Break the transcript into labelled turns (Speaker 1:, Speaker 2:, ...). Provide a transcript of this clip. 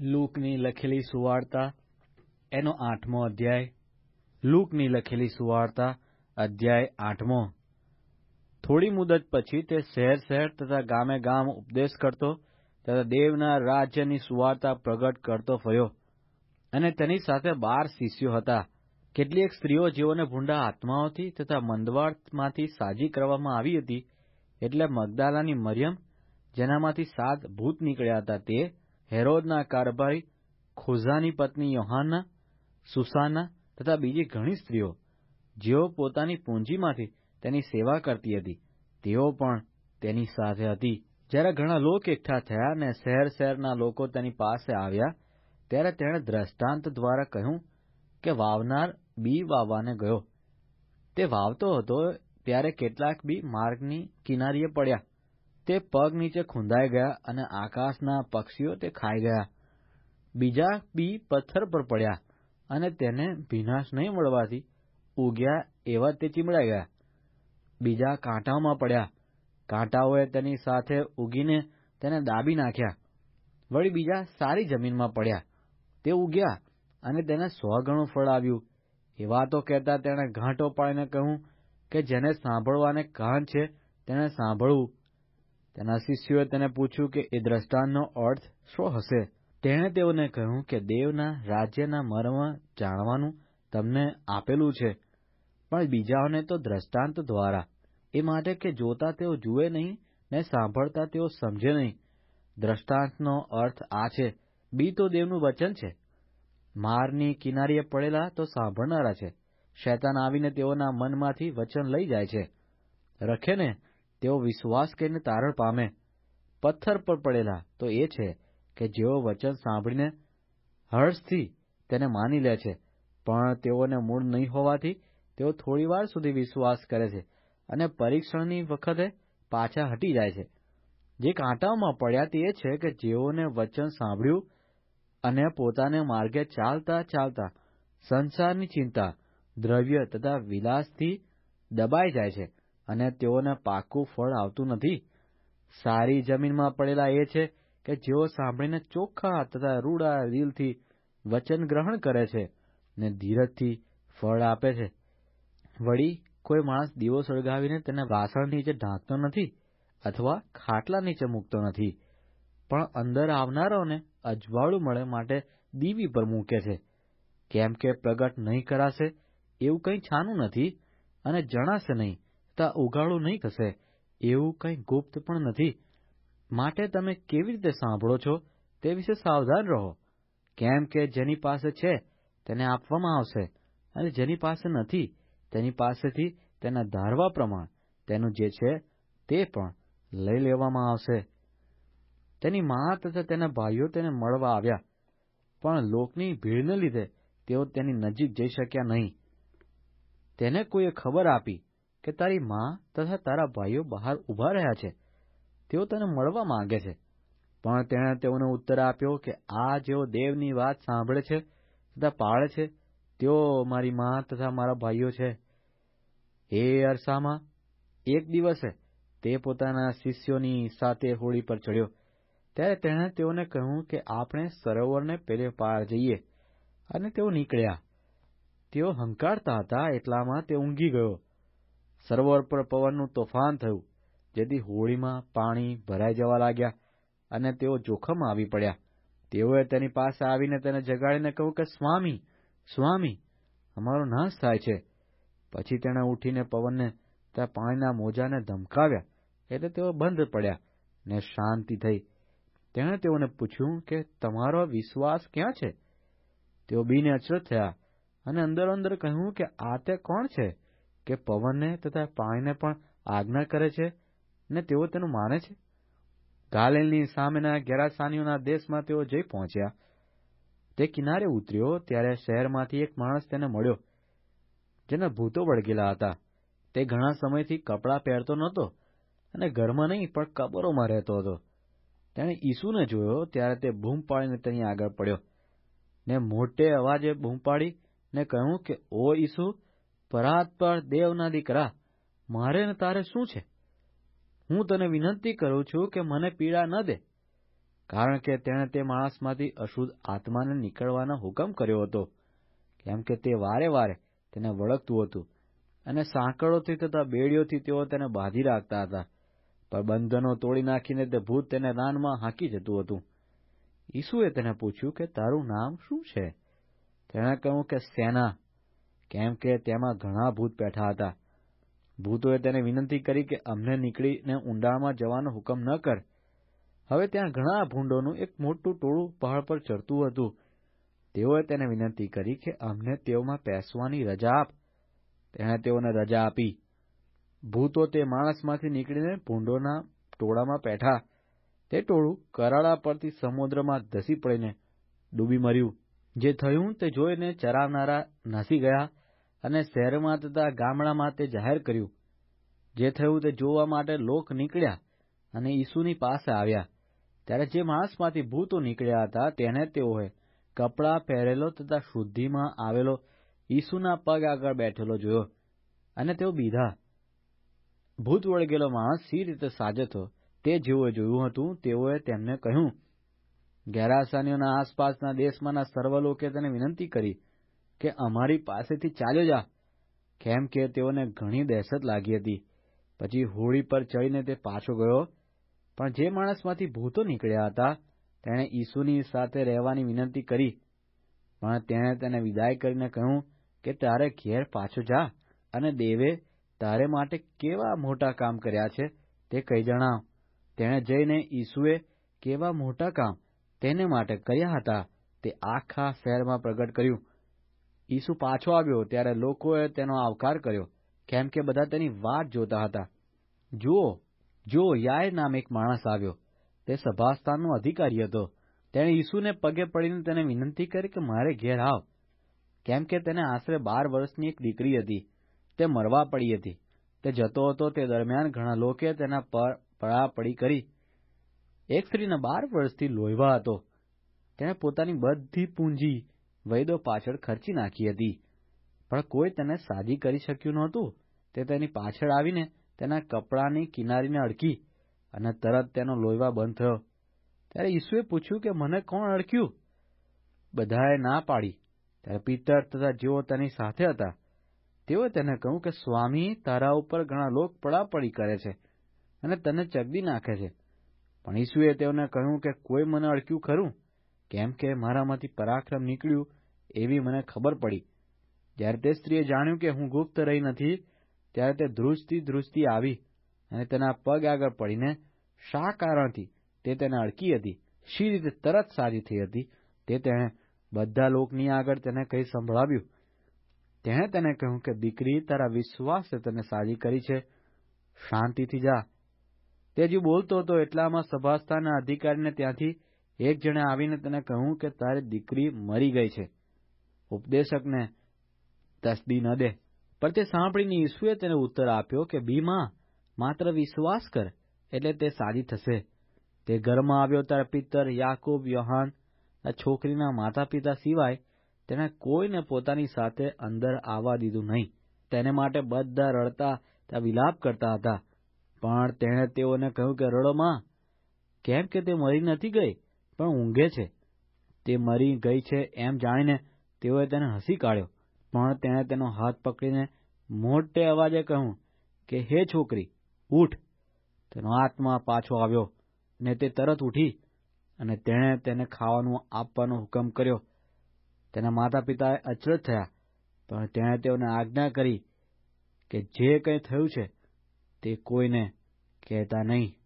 Speaker 1: લૂકની લખેલી સુવાર્તા એનો આઠમો અધ્યાય લૂકની લખેલી સુવાર્તા અધ્યાય આઠમો થોડી મુદત પછી તે શહેર શહેર તથા ગામે ગામ ઉપદેશ કરતો તથા દેવના રાજ્યની સુવાર્તા પ્રગટ કરતો ફર્યો અને તેની સાથે બાર શિષ્યો હતા કેટલીક સ્ત્રીઓ જેઓને ભૂંડા આત્માઓથી તથા મંદવાળમાંથી સાજી કરવામાં આવી હતી એટલે મગદાલાની મરિયમ જેનામાંથી સાત ભૂત નીકળ્યા હતા તે હેરોદના કારભારી ખોઝાની પત્ની યોહાના સુસાના તથા બીજી ઘણી સ્ત્રીઓ જેઓ પોતાની પૂંજીમાંથી તેની સેવા કરતી હતી તેઓ પણ તેની સાથે હતી જ્યારે ઘણા લોક એકઠા થયા અને શહેર શહેરના લોકો તેની પાસે આવ્યા ત્યારે તેણે દ્રષ્ટાંત દ્વારા કહ્યું કે વાવનાર બી વાવવાને ગયો તે વાવતો હતો ત્યારે કેટલાક બી માર્ગની કિનારીએ પડ્યા તે પગ નીચે ખૂંદાઈ ગયા અને આકાશના પક્ષીઓ તે ખાઈ ગયા બીજા બી પથ્થર પર પડ્યા અને તેને ભીનાશ નહીં મળવાથી ઉગ્યા એવા તે ચીમડાઈ ગયા બીજા કાંટાઓમાં પડ્યા કાંટાઓએ તેની સાથે ઉગીને તેને દાબી નાખ્યા વળી બીજા સારી જમીનમાં પડ્યા તે ઉગ્યા અને તેને સો ગણું ફળ આવ્યું એ વાતો કહેતા તેણે ઘાંટો પાડીને કહ્યું કે જેને સાંભળવાને કાન છે તેણે સાંભળવું તેના શિષ્યોએ તેને પૂછ્યું કે એ દ્રષ્ટાંતનો અર્થ શું હશે તેણે તેઓને કહ્યું કે દેવના રાજ્યના મર્મ જાણવાનું તમને આપેલું છે પણ બીજાઓને તો દ્રષ્ટાંત દ્વારા એ માટે કે જોતા તેઓ જુએ નહીં ને સાંભળતા તેઓ સમજે નહીં દ્રષ્ટાંતનો અર્થ આ છે બી તો દેવનું વચન છે મારની કિનારીએ પડેલા તો સાંભળનારા છે શૈતાન આવીને તેઓના મનમાંથી વચન લઈ જાય છે રખે ને તેઓ વિશ્વાસ કરીને તારણ પામે પથ્થર પર પડેલા તો એ છે કે જેઓ વચન સાંભળીને હર્ષથી તેને માની લે છે પણ તેઓને મૂળ નહીં હોવાથી તેઓ થોડીવાર સુધી વિશ્વાસ કરે છે અને પરીક્ષણની વખતે પાછા હટી જાય છે જે કાંટામાં પડ્યા તે એ છે કે જેઓને વચન સાંભળ્યું અને પોતાને માર્ગે ચાલતા ચાલતા સંસારની ચિંતા દ્રવ્ય તથા વિલાસથી દબાઈ જાય છે અને તેઓને પાકું ફળ આવતું નથી સારી જમીનમાં પડેલા એ છે કે જેઓ સાંભળીને ચોખ્ખા તથા રૂડા રીલથી વચન ગ્રહણ કરે છે ને ધીરજથી ફળ આપે છે વળી કોઈ માણસ દીવો સળગાવીને તેને વાસણ નીચે ઢાંકતો નથી અથવા ખાટલા નીચે મૂકતો નથી પણ અંદર આવનારાઓને અજવાળું મળે માટે દીવી પર મૂકે છે કેમ કે પ્રગટ નહીં કરાશે એવું કંઈ છાનું નથી અને જણાશે નહીં આપતા ઉઘાડું નહીં થશે એવું કંઈ ગુપ્ત પણ નથી માટે તમે કેવી રીતે સાંભળો છો તે વિશે સાવધાન રહો કેમ કે જેની પાસે છે તેને આપવામાં આવશે અને જેની પાસે નથી તેની પાસેથી તેના ધારવા પ્રમાણ તેનું જે છે તે પણ લઈ લેવામાં આવશે તેની મા તથા તેના ભાઈઓ તેને મળવા આવ્યા પણ લોકની ભીડને લીધે તેઓ તેની નજીક જઈ શક્યા નહીં તેને કોઈએ ખબર આપી કે તારી મા તથા તારા ભાઈઓ બહાર ઊભા રહ્યા છે તેઓ તને મળવા માંગે છે પણ તેણે તેઓને ઉત્તર આપ્યો કે આ જેઓ દેવની વાત સાંભળે છે તથા પાળે છે તેઓ મારી મા તથા મારા ભાઈઓ છે હે અરસામાં એક દિવસે તે પોતાના શિષ્યોની સાથે હોળી પર ચડ્યો ત્યારે તેણે તેઓને કહ્યું કે આપણે સરોવરને પેલે પાર જઈએ અને તેઓ નીકળ્યા તેઓ હંકારતા હતા એટલામાં તે ઊંઘી ગયો સરોવર પર પવનનું તોફાન થયું જેથી હોળીમાં પાણી ભરાઈ જવા લાગ્યા અને તેઓ જોખમ આવી પડ્યા તેઓએ તેની પાસે આવીને તેને જગાડીને કહ્યું કે સ્વામી સ્વામી અમારો નાશ થાય છે પછી તેણે ઉઠીને પવનને ત્યાં પાણીના મોજાને ધમકાવ્યા એટલે તેઓ બંધ પડ્યા ને શાંતિ થઈ તેણે તેઓને પૂછ્યું કે તમારો વિશ્વાસ ક્યાં છે તેઓ બીને અચરત થયા અને અંદર અંદર કહ્યું કે આ તે કોણ છે કે પવનને તથા પાણીને પણ આજ્ઞા કરે છે ને તેઓ તેનું માને છે ગાલેલની સામેના ગેરાસાનીઓના દેશમાં તેઓ જઈ પહોંચ્યા તે કિનારે ઉતર્યો ત્યારે શહેરમાંથી એક માણસ તેને મળ્યો જેના ભૂતો વળગેલા હતા તે ઘણા સમયથી કપડાં પહેરતો નહોતો અને ઘરમાં નહીં પણ કબરોમાં રહેતો હતો તેણે ઈસુને જોયો ત્યારે તે બૂમ પાડીને તેની આગળ પડ્યો ને મોટે અવાજે બૂમ પાડી ને કહ્યું કે ઓ ઈસુ પરાત પર દેવના દીકરા મારે ને તારે શું છે હું તને વિનંતી કરું છું કે મને પીડા ન દે કારણ કે તેણે તે માણસમાંથી અશુદ્ધ આત્માને નીકળવાનો હુકમ કર્યો હતો કેમ કે તે વારે વારે તેને વળગતું હતું અને સાંકળોથી તથા બેડીઓથી તેઓ તેને બાંધી રાખતા હતા પણ બંધનો તોડી નાખીને તે ભૂત તેને રાનમાં હાંકી જતું હતું ઈસુએ તેને પૂછ્યું કે તારું નામ શું છે તેણે કહ્યું કે સેના કેમ કે તેમાં ઘણા ભૂત બેઠા હતા ભૂતોએ તેને વિનંતી કરી કે અમને નીકળીને ઊંડાણમાં જવાનો હુકમ ન કર હવે ત્યાં ઘણા ભૂંડોનું એક મોટું ટોળું પહાડ પર ચડતું હતું તેઓએ તેને વિનંતી કરી કે અમને તેઓમાં પેસવાની રજા આપ તેણે તેઓને રજા આપી ભૂતો તે માણસમાંથી નીકળીને ભૂંડોના ટોળામાં બેઠા તે ટોળું કરાળા પરથી સમુદ્રમાં ધસી પડીને ડૂબી મર્યું જે થયું તે જોઈને ચરાવનારા નાસી ગયા અને શહેરમાં તથા ગામડામાં તે જાહેર કર્યું જે થયું તે જોવા માટે લોક નીકળ્યા અને ઈસુની પાસે આવ્યા ત્યારે જે માણસમાંથી ભૂતો નીકળ્યા હતા તેને તેઓએ કપડાં પહેરેલો તથા શુદ્ધિમાં આવેલો ઈસુના પગ આગળ બેઠેલો જોયો અને તેઓ બીધા ભૂત વળગેલો માણસ સી રીતે સાજો તે જેઓએ જોયું હતું તેઓએ તેમને કહ્યું ગેરાસાનીઓના આસપાસના દેશમાંના સર્વ લોકે તેને વિનંતી કરી કે અમારી પાસેથી ચાલ્યો જા કેમ કે તેઓને ઘણી દહેશત લાગી હતી પછી હોળી પર ચડીને તે પાછો ગયો પણ જે માણસમાંથી ભૂતો નીકળ્યા હતા તેણે ઈસુની સાથે રહેવાની વિનંતી કરી પણ તેણે તેને વિદાય કરીને કહ્યું કે તારે ઘેર પાછો જા અને દેવે તારે માટે કેવા મોટા કામ કર્યા છે તે કહી જણાવ તેણે જઈને ઈસુએ કેવા મોટા કામ તેને માટે કર્યા હતા તે આખા શહેરમાં પ્રગટ કર્યું ઈસુ પાછો આવ્યો ત્યારે લોકોએ તેનો આવકાર કર્યો કેમ કે બધા તેની વાત જોતા હતા જુઓ જો યાય નામ એક માણસ આવ્યો તે સભાસ્થાનનો અધિકારી હતો તેણે ઈસુને પગે પડીને તેને વિનંતી કરી કે મારે ઘેર આવ કેમ કે તેને આશરે બાર વર્ષની એક દીકરી હતી તે મરવા પડી હતી તે જતો હતો તે દરમિયાન ઘણા લોકે તેના પર પડાપડી કરી એક સ્ત્રીને બાર વર્ષથી લોહવા હતો તેણે પોતાની બધી પૂંજી વૈદો પાછળ ખર્ચી નાખી હતી પણ કોઈ તેને સાજી કરી શક્યું નહોતું તે તેની પાછળ આવીને તેના કપડાની કિનારીને અડકી અને તરત તેનો લોહીવા બંધ થયો ત્યારે ઈસુએ પૂછ્યું કે મને કોણ અડક્યું બધાએ ના પાડી ત્યારે પિતર તથા જેઓ તેની સાથે હતા તેઓએ તેને કહ્યું કે સ્વામી તારા ઉપર ઘણા લોક પડાપડી કરે છે અને તને ચગડી નાખે છે પણ ઈસુએ તેઓને કહ્યું કે કોઈ મને અડક્યું ખરું કેમ કે મારામાંથી પરાક્રમ નીકળ્યું એવી મને ખબર પડી જ્યારે તે સ્ત્રીએ જાણ્યું કે હું ગુપ્ત રહી નથી ત્યારે તે ધ્રુજતી ધ્રુજતી આવી અને તેના પગ આગળ પડીને શા કારણથી તે તેને અડકી હતી શી રીતે તરત સાજી થઈ હતી તે તેણે બધા લોકની આગળ તેને કહી સંભળાવ્યું તેણે તેને કહ્યું કે દીકરી તારા વિશ્વાસે તને સાજી કરી છે શાંતિથી જા તે હજી બોલતો હતો એટલામાં સભાસ્થાના અધિકારીને ત્યાંથી એક જણે આવીને તેને કહ્યું કે તારી દીકરી મરી ગઈ છે ઉપદેશકને તસદી ન દે પણ તે સાંભળીને ઈસુએ તેને ઉત્તર આપ્યો કે બીમા માત્ર વિશ્વાસ કર એટલે તે સાજી થશે તે ઘરમાં આવ્યો ત્યારે પિત્તર યાકુબ યોહાન છોકરીના માતા પિતા સિવાય તેણે કોઈને પોતાની સાથે અંદર આવવા દીધું નહીં તેને માટે બધા રડતા ત્યાં વિલાપ કરતા હતા પણ તેણે તેઓને કહ્યું કે રડો માં કેમ કે તે મરી નથી ગઈ પણ ઊંઘે છે તે મરી ગઈ છે એમ જાણીને તેઓએ તેને હસી કાઢ્યો પણ તેણે તેનો હાથ પકડીને મોટે અવાજે કહ્યું કે હે છોકરી ઉઠ તેનો આત્મા પાછો આવ્યો ને તે તરત ઉઠી અને તેણે તેને ખાવાનું આપવાનો હુકમ કર્યો તેના માતા પિતાએ અચરજ થયા પણ તેણે તેઓને આજ્ઞા કરી કે જે કંઈ થયું છે તે કોઈને કહેતા નહીં